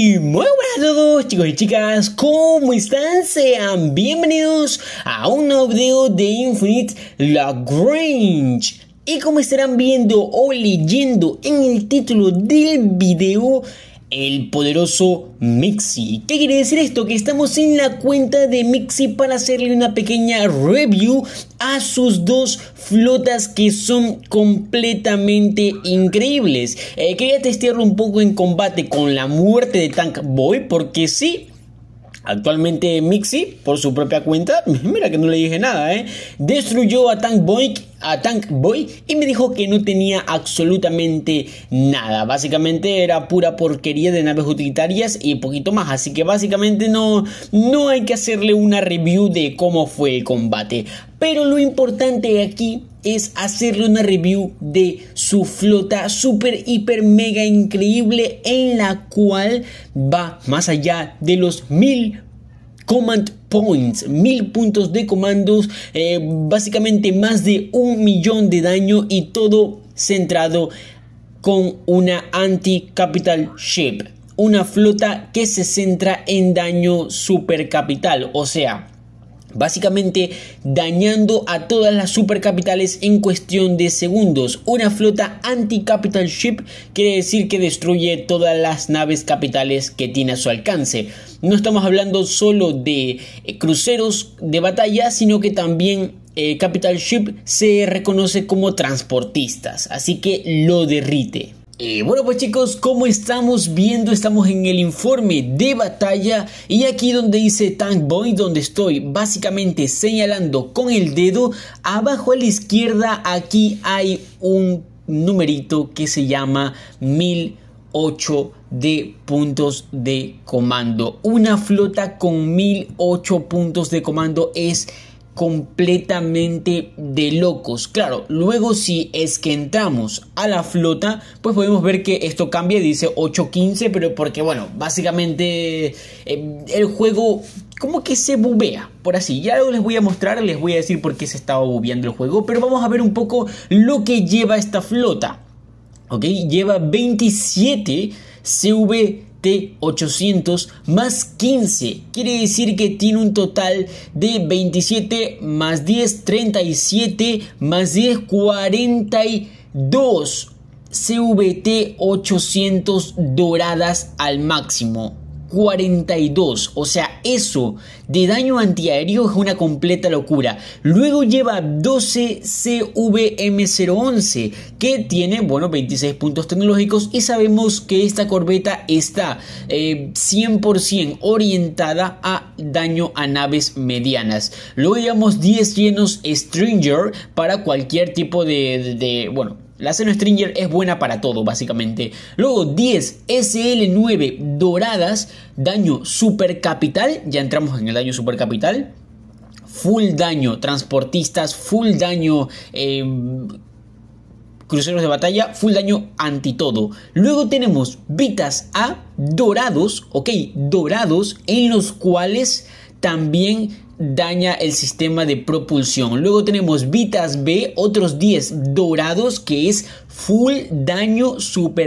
Muy buenas a todos chicos y chicas, ¿cómo están? Sean bienvenidos a un nuevo video de Infinite Lagrange. Y como estarán viendo o leyendo en el título del video, el poderoso Mixi. ¿Qué quiere decir esto? Que estamos en la cuenta de Mixi para hacerle una pequeña review a sus dos flotas que son completamente increíbles. Eh, quería testearlo un poco en combate con la muerte de Tank Boy porque sí, Actualmente Mixi, por su propia cuenta, mira que no le dije nada, ¿eh? Destruyó a Tank Boy, a Tank Boy y me dijo que no tenía absolutamente nada. Básicamente era pura porquería de naves utilitarias y poquito más. Así que básicamente no, no hay que hacerle una review de cómo fue el combate. Pero lo importante aquí es hacerle una review de su flota super hiper mega increíble en la cual va más allá de los mil command points, mil puntos de comandos, eh, básicamente más de un millón de daño y todo centrado con una anti-capital ship, una flota que se centra en daño super capital, o sea, Básicamente dañando a todas las supercapitales en cuestión de segundos. Una flota anti-capital ship quiere decir que destruye todas las naves capitales que tiene a su alcance. No estamos hablando solo de eh, cruceros de batalla, sino que también eh, Capital Ship se reconoce como transportistas. Así que lo derrite. Y bueno pues chicos, como estamos viendo, estamos en el informe de batalla y aquí donde dice Tank Boy, donde estoy básicamente señalando con el dedo, abajo a la izquierda aquí hay un numerito que se llama 1008 de puntos de comando. Una flota con 1008 puntos de comando es completamente de locos. Claro, luego si es que entramos a la flota, pues podemos ver que esto cambia, dice 8.15, pero porque bueno, básicamente eh, el juego como que se bubea, por así. Ya les voy a mostrar, les voy a decir por qué se estaba bubeando el juego, pero vamos a ver un poco lo que lleva esta flota. ¿Ok? Lleva 27 CV T800 más 15. Quiere decir que tiene un total de 27 más 10, 37 más 10, 42. CVT 800 doradas al máximo. 42. O sea, eso de daño antiaéreo es una completa locura. Luego lleva 12 CVM011 que tiene, bueno, 26 puntos tecnológicos y sabemos que esta corbeta está 100% eh, orientada a daño a naves medianas. Luego llevamos 10 llenos Stranger para cualquier tipo de, de bueno, la seno Stringer es buena para todo, básicamente. Luego 10 SL9 doradas, daño super capital. Ya entramos en el daño super capital. Full daño, transportistas, full daño. Em, cruceros de batalla, full daño anti todo. Luego tenemos Vitas A dorados, ok, dorados, en los cuales también daña el sistema de propulsión. Luego tenemos Vitas B, otros 10 dorados que es full daño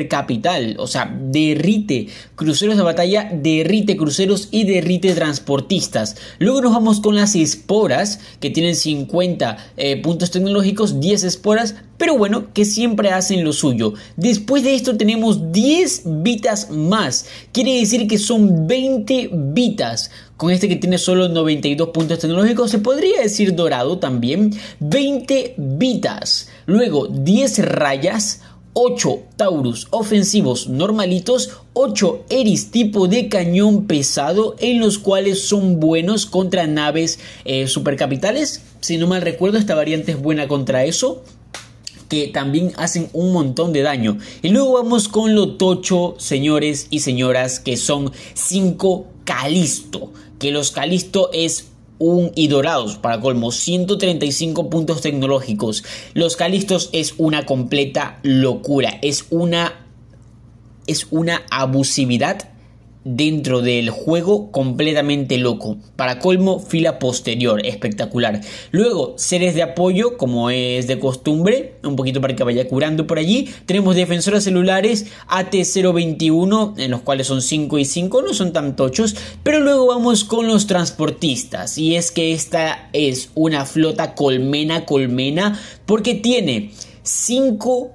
capital o sea, derrite cruceros de batalla, derrite cruceros y derrite transportistas. Luego nos vamos con las esporas que tienen 50 eh, puntos tecnológicos, 10 esporas, pero bueno, que siempre hacen lo suyo. Después de esto tenemos 10 vitas más, quiere decir que son 20 vitas. Con este que tiene solo 92 puntos tecnológicos, se podría decir dorado también. 20 vitas. Luego 10 rayas, 8 Taurus ofensivos normalitos, 8 Eris tipo de cañón pesado, en los cuales son buenos contra naves eh, supercapitales. Si no mal recuerdo, esta variante es buena contra eso que también hacen un montón de daño. Y luego vamos con lo tocho, señores y señoras, que son 5 Calisto. Que los Calisto es un y dorados para colmo 135 puntos tecnológicos los calistos es una completa locura es una es una abusividad dentro del juego completamente loco. Para colmo, fila posterior, espectacular. Luego, seres de apoyo, como es de costumbre, un poquito para que vaya curando por allí. Tenemos defensoras celulares AT021, en los cuales son 5 y 5, no son tan tochos. Pero luego vamos con los transportistas, y es que esta es una flota colmena, colmena, porque tiene 5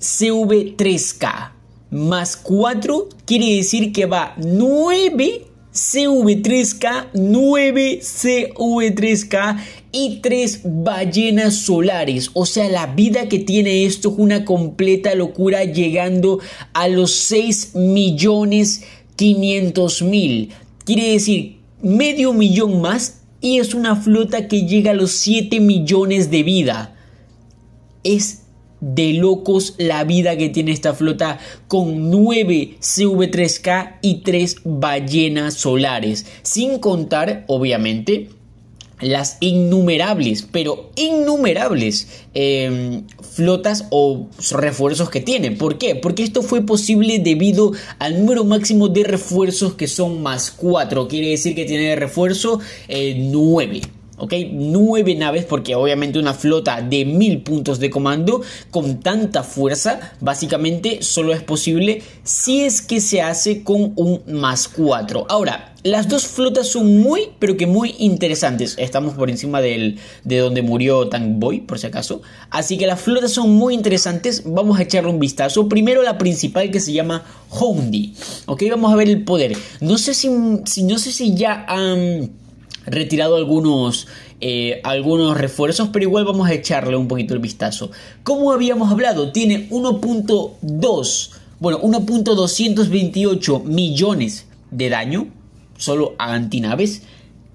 CV3K más 4 quiere decir que va 9 CV3K, 9 CV3K y 3 ballenas solares. O sea, la vida que tiene esto es una completa locura llegando a los 6 millones Quiere decir medio millón más y es una flota que llega a los 7 millones de vida. Es de locos la vida que tiene esta flota con 9 CV3K y 3 ballenas solares, sin contar, obviamente, las innumerables, pero innumerables em, flotas o refuerzos que tiene. ¿Por qué? Porque esto fue posible debido al número máximo de refuerzos que son más 4. Quiere decir que tiene refuerzo eh, 9. ¿ok? Nueve naves, porque obviamente una flota de mil puntos de comando con tanta fuerza, básicamente solo es posible si es que se hace con un más 4. Ahora, las dos flotas son muy, pero que muy interesantes. Estamos por encima del, de donde murió Tank Boy, por si acaso. Así que las flotas son muy interesantes. Vamos a echarle un vistazo. Primero la principal que se llama Houndy. Ok, vamos a ver el poder. No sé si, no sé si ya han retirado algunos, eh, algunos refuerzos, pero igual vamos a echarle un poquito el vistazo. Como habíamos hablado, tiene 1.2, bueno, 1.228 millones de daño solo a antinaves.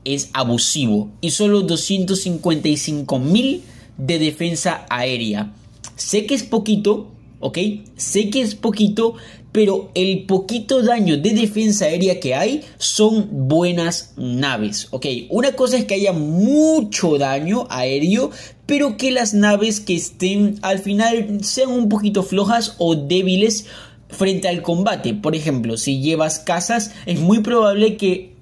Es abusivo. Y solo 255 mil de defensa aérea. Sé que es poquito, ¿ok? Sé que es poquito, pero el poquito daño de defensa aérea que hay son buenas naves, ¿ok? Una cosa es que haya mucho daño aéreo, pero que las naves que estén al final sean un poquito flojas o débiles frente al combate. Por ejemplo, si llevas casas, es muy probable que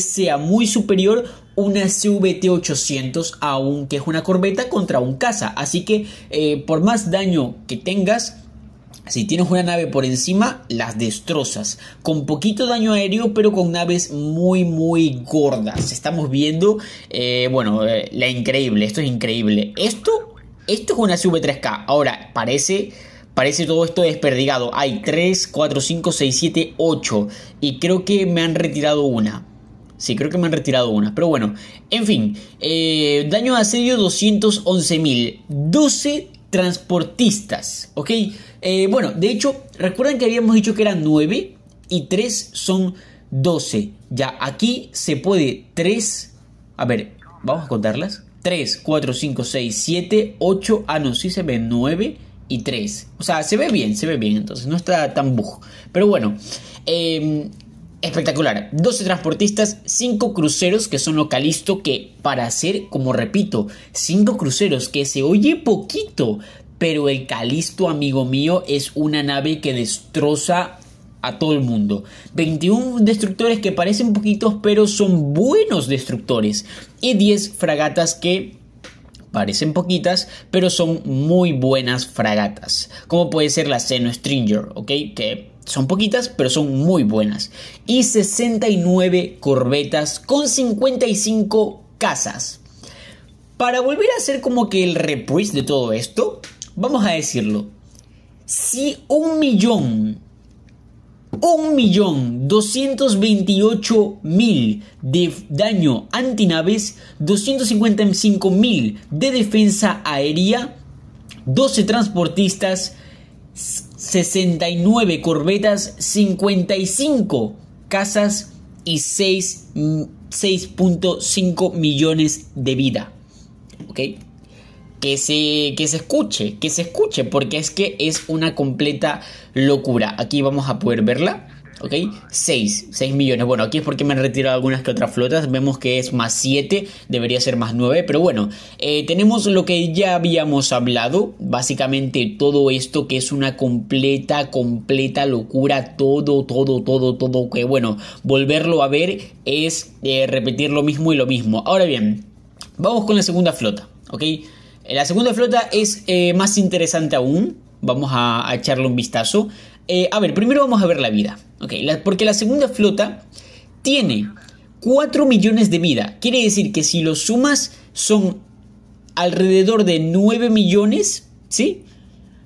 sea muy superior una CVT-800 aunque es una corbeta contra un caza. Así que eh, por más daño que tengas, si tienes una nave por encima, las destrozas. Con poquito daño aéreo, pero con naves muy, muy gordas. Estamos viendo, eh, bueno, eh, la increíble. Esto es increíble. Esto, esto es una SV3K. Ahora, parece, parece todo esto desperdigado. Hay 3, 4, 5, 6, 7, 8. Y creo que me han retirado una. Sí, creo que me han retirado una. Pero bueno, en fin. Eh, daño de asedio 211.000. 12 transportistas, ¿ok? Eh, bueno, de hecho, recuerden que habíamos dicho que eran 9 y 3 son 12. Ya aquí se puede 3, a ver, vamos a contarlas. 3, 4, 5, 6, 7, 8, ah no, sí se ve 9 y 3. O sea, se ve bien, se ve bien, entonces no está tan bujo. Pero bueno, eh, Espectacular. 12 transportistas, 5 cruceros que son lo calisto que para hacer, como repito, 5 cruceros que se oye poquito, pero el Calisto, amigo mío, es una nave que destroza a todo el mundo. 21 destructores que parecen poquitos, pero son buenos destructores. Y 10 fragatas que parecen poquitas, pero son muy buenas fragatas. Como puede ser la Seno Stringer, ¿ok? Que son poquitas, pero son muy buenas. Y 69 corbetas con 55 casas. Para volver a hacer como que el reprise de todo esto, vamos a decirlo. Si un millón, un millón, 228 mil de daño antinaves, 255 mil de defensa aérea, 12 transportistas, 69 corbetas, 55 casas y 6.5 millones de vida. ¿Ok? Que se, que se escuche, que se escuche, porque es que es una completa locura. Aquí vamos a poder verla. ¿Ok? 6, 6 millones. Bueno, aquí es porque me han retirado algunas que otras flotas. Vemos que es más 7, debería ser más 9. Pero bueno, eh, tenemos lo que ya habíamos hablado. Básicamente todo esto que es una completa, completa locura. Todo, todo, todo, todo. Que bueno, volverlo a ver es eh, repetir lo mismo y lo mismo. Ahora bien, vamos con la segunda flota. ¿Ok? La segunda flota es eh, más interesante aún. Vamos a echarle un vistazo. Eh, a ver, primero vamos a ver la vida. porque la segunda flota tiene 4 millones de vida. Quiere decir que si lo sumas son alrededor de 9 millones, ¿sí?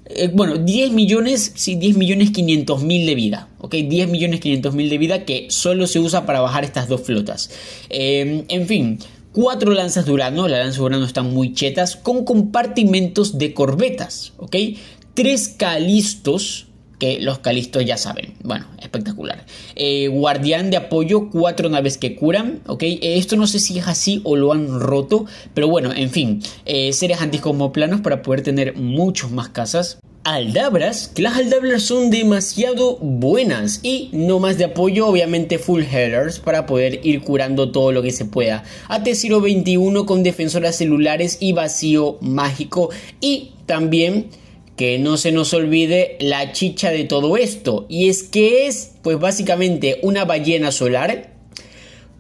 Eh, bueno, 10 millones, sí, 10 millones 500 mil de vida, ¿ok? 10 millones 500 mil de vida que solo se usa para bajar estas dos flotas. Eh, en fin, cuatro lanzas de Urano, las lanzas de Urano están muy chetas, con compartimentos de corbetas, ¿ok? 3 calistos, que los calistos ya saben. Bueno, espectacular. Eh, guardián de apoyo, cuatro naves que curan, ¿ok? Eh, esto no sé si es así o lo han roto, pero bueno, en fin. Eh, seres anticosmoplanos para poder tener muchos más casas aldabras, que las aldabras son demasiado buenas y no más de apoyo, obviamente full healers para poder ir curando todo lo que se pueda. AT021 con defensoras celulares y vacío mágico y también que no se nos olvide la chicha de todo esto. Y es que es, pues básicamente, una ballena solar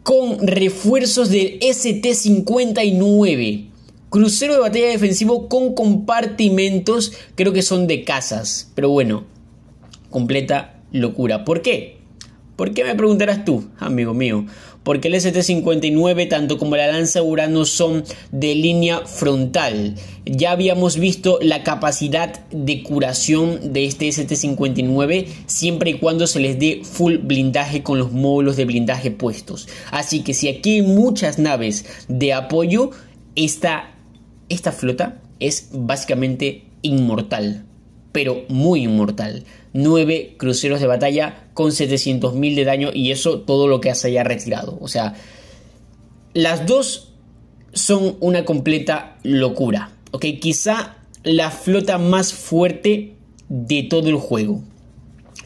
con refuerzos del ST-59. Crucero de batalla defensivo con compartimentos, creo que son de casas. Pero bueno, completa locura. ¿Por qué? ¿Por qué me preguntarás tú, amigo mío? porque el ST-59 tanto como la lanza Urano son de línea frontal. Ya habíamos visto la capacidad de curación de este ST-59 siempre y cuando se les dé full blindaje con los módulos de blindaje puestos. Así que si aquí hay muchas naves de apoyo, esta, esta flota es básicamente inmortal, pero muy inmortal. 9 cruceros de batalla con 700.000 de daño y eso todo lo que hace ya retirado. O sea, las dos son una completa locura. Ok, quizá la flota más fuerte de todo el juego.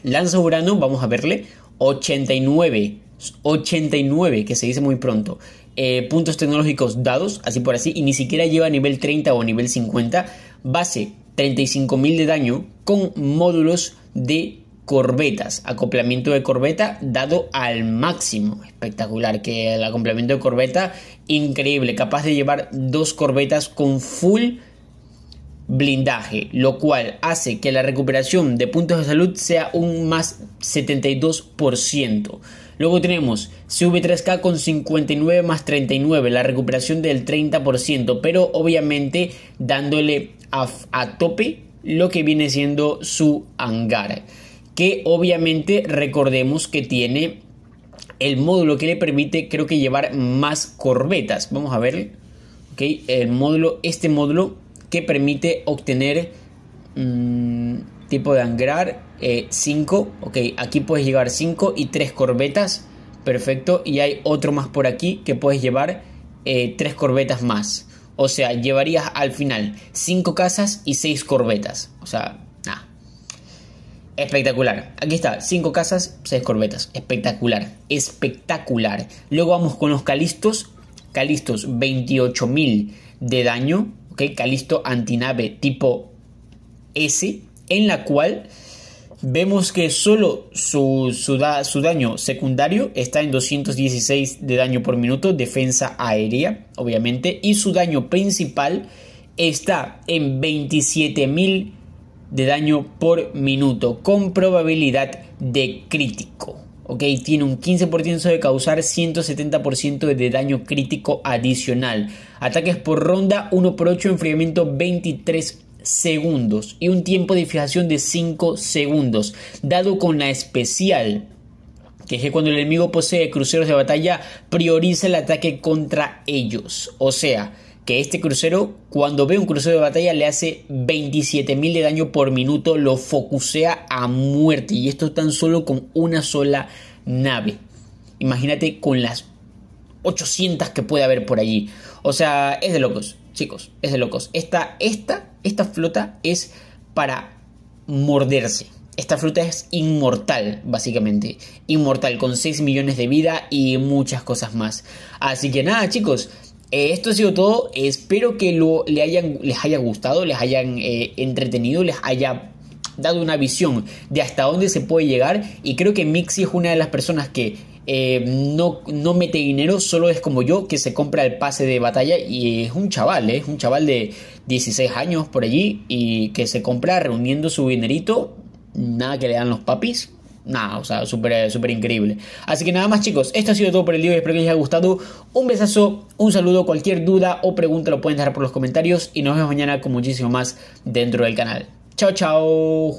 Lanza Urano, vamos a verle, 89. 89, que se dice muy pronto. Eh, puntos tecnológicos dados, así por así, y ni siquiera lleva nivel 30 o nivel 50. Base, 35.000 de daño con módulos de corbetas, acoplamiento de corbeta dado al máximo. Espectacular, que el acoplamiento de corbeta increíble, capaz de llevar dos corbetas con full blindaje, lo cual hace que la recuperación de puntos de salud sea un más 72%. Luego tenemos CV3K con 59 más 39, la recuperación del 30%, pero obviamente dándole a, a tope lo que viene siendo su hangar. Que obviamente recordemos que tiene el módulo que le permite creo que llevar más corbetas. Vamos a ver. ok el módulo, este módulo que permite obtener mm, tipo de hangar 5. Eh, ok, aquí puedes llevar 5 y 3 corbetas. Perfecto. Y hay otro más por aquí que puedes llevar 3 eh, corbetas más. O sea, llevarías al final 5 casas y 6 corbetas. O sea, nada. Espectacular. Aquí está, 5 casas, 6 corbetas. Espectacular. Espectacular. Luego vamos con los calistos. Calistos, 28.000 de daño. ¿Ok? Calisto antinave tipo S. En la cual vemos que solo su, daño secundario está en 216 de daño por minuto, defensa aérea, obviamente, y su daño principal está en 27.000 de daño por minuto, con probabilidad de crítico. ¿ok? Tiene un 15% de causar 170% de daño crítico adicional. Ataques por ronda, 1 por 8, enfriamiento 23 segundos y un tiempo de fijación de 5 segundos, dado con la especial que es que cuando el enemigo posee cruceros de batalla, prioriza el ataque contra ellos. O sea, que este crucero, cuando ve un crucero de batalla, le hace 27.000 de daño por minuto, lo focusea a muerte. Y esto tan solo con una sola nave. Imagínate con las 800 que puede haber por allí. O sea, es de locos, chicos, es de locos. Esta, esta esta flota es para morderse. Esta flota es inmortal, básicamente. Inmortal, con 6 millones de vida y muchas cosas más. Así que nada, chicos. Eh, esto ha sido todo. Espero que lo, le hayan, les haya gustado, les hayan eh, entretenido, les haya dado una visión de hasta dónde se puede llegar. Y creo que Mixi es una de las personas que eh, no, no mete dinero, solo es como yo que se compra el pase de batalla y es un chaval, eh, es un chaval de 16 años por allí y que se compra reuniendo su dinerito, nada que le dan los papis. Nada, o sea, súper super increíble. Así que nada más chicos, esto ha sido todo por el día espero que les haya gustado. Un besazo, un saludo, cualquier duda o pregunta lo pueden dejar por los comentarios y nos vemos mañana con muchísimo más dentro del canal. Chao, chao.